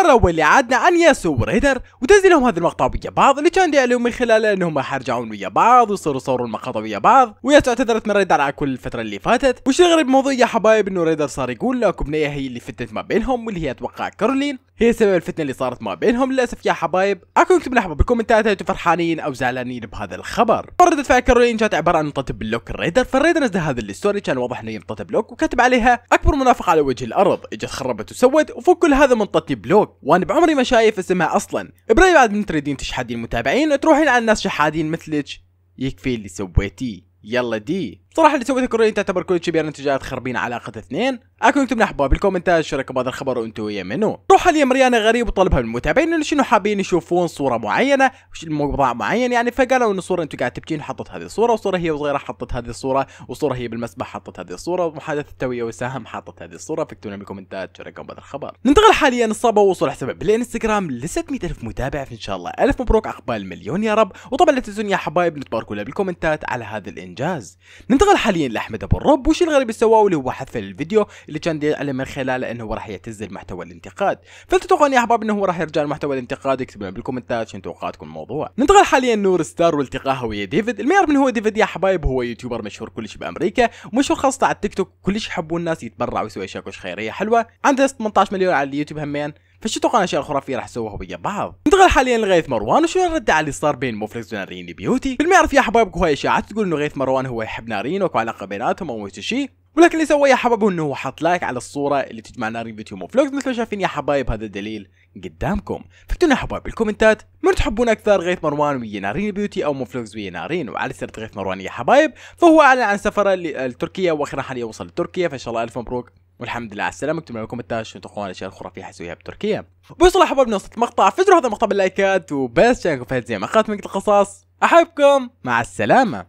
المرة واللي عادنا ياسو وريدر ودزل لهم هذا المقطع ويا بعض اللي كان يعلو من خلاله انهم يرجعون ويا بعض ويصيروا يصوروا المقاطع ويا بعض ويا اعتذرت من ريدر على كل الفترة اللي فاتت وش الغريب الموضوع يا حبايب انه ريدر صار يقول لكم نية هي اللي فتت ما بينهم واللي هي اتوقع كارولين هي سبب الفتنه اللي صارت ما بينهم للاسف يا حبايب اكو اكتب لحظه بالكومنتات انتم فرحانين او زعلانين بهذا الخبر ردة فعل كارولين كانت عباره عن نطت بلوك الريدر فالريدر نزل هذا الستوري كان واضح انه ينطت بلوك وكتب عليها اكبر منافق على وجه الارض اجت خربت وسوت وفوق كل هذا منطتي بلوك وانا بعمري ما شايف اسمها اصلا برايي بعد من تريدين تشحدين المتابعين تروحين على الناس شحادين مثلك يكفي اللي سويتيه يلا دي بصراحه اللي سويته كوريا تعتبر كل شيء بين انتاجات خربين علاقه اثنين اكون انتم نحبوها بالكومنتات شاركوا بهذا الخبر وانتم ويا منو روح حاليا مريانه غريب وطلبها من المتابعين انه شنو حابين يشوفون صوره معينه الموضوع معين يعني فقالوا انه صوره انتم قاعد تبكين حطت هذه الصوره وصوره هي صغيره حطت هذه الصوره وصوره هي بالمسبح حطت هذه الصوره ومحادثه تويه وسهم حطت هذه الصوره فاكتبوا بالكومنتات شاركوا بهذا الخبر ننتقل حاليا الصابه وصل حساب بالانستغرام ل 600 الف متابع فان شاء الله الف مبروك عقبال مليون يا رب وطبعا لا تنسون يا حبايب نتباركوا بالكومنتات على هذا الانجاز انتقل حاليا لاحمد ابو الرب وش الغريب اللي سواه اللي هو حذف الفيديو اللي كان يعلم من خلاله انه هو راح يعتزل محتوى الانتقاد فلتتوقعون يا احباب انه هو راح يرجع لمحتوى الانتقاد اكتبوا لنا بالكومنتات شنو توقعاتكم الموضوع ننتقل حاليا نور ستار والتقاها ويا ديفيد اللي يعرف من هو ديفيد يا حبايب هو يوتيوبر مشهور كلش بامريكا ومشهور خاصه على التيك توك كلش يحبون الناس يتبرع ويسوي اشياء خيريه حلوه عنده 18 مليون على اليوتيوب همين فشو تتوقع الاشياء الخرافيه راح يسووها ويا بعض ننتقل حاليا لغيث مروان وشو الرد على اللي صار بين مفلس ونارين البيوتي بالما يعرف يا حبايبك وهي اشاعات تقول انه غيث مروان هو يحب نارين واكو علاقه بيناتهم او شيء ولكن اللي سواه يا حبايب انه هو حط لايك على الصوره اللي تجمع نارين بيوتي ومفلوكس مثل ما شايفين يا حبايب هذا الدليل قدامكم يا حبايب بالكومنتات من تحبون اكثر غيث مروان ويا نارين بيوتي او مفلوكس ويا نارين وعلى سيره غيث مروان يا حبايب فهو اعلن عن سفره لتركيا واخيرا حاليا وصل لتركيا فان شاء الله الف مبروك والحمد لله على السلامه كنتم معكم التاش وتقون الاشياء الخرافيه حسويها بتركيا وبصراحه حابب نوصل المقطع فجروا هذا المقطع باللايكات وبس شاركوا في هذه مقاطع من القصص احبكم مع السلامه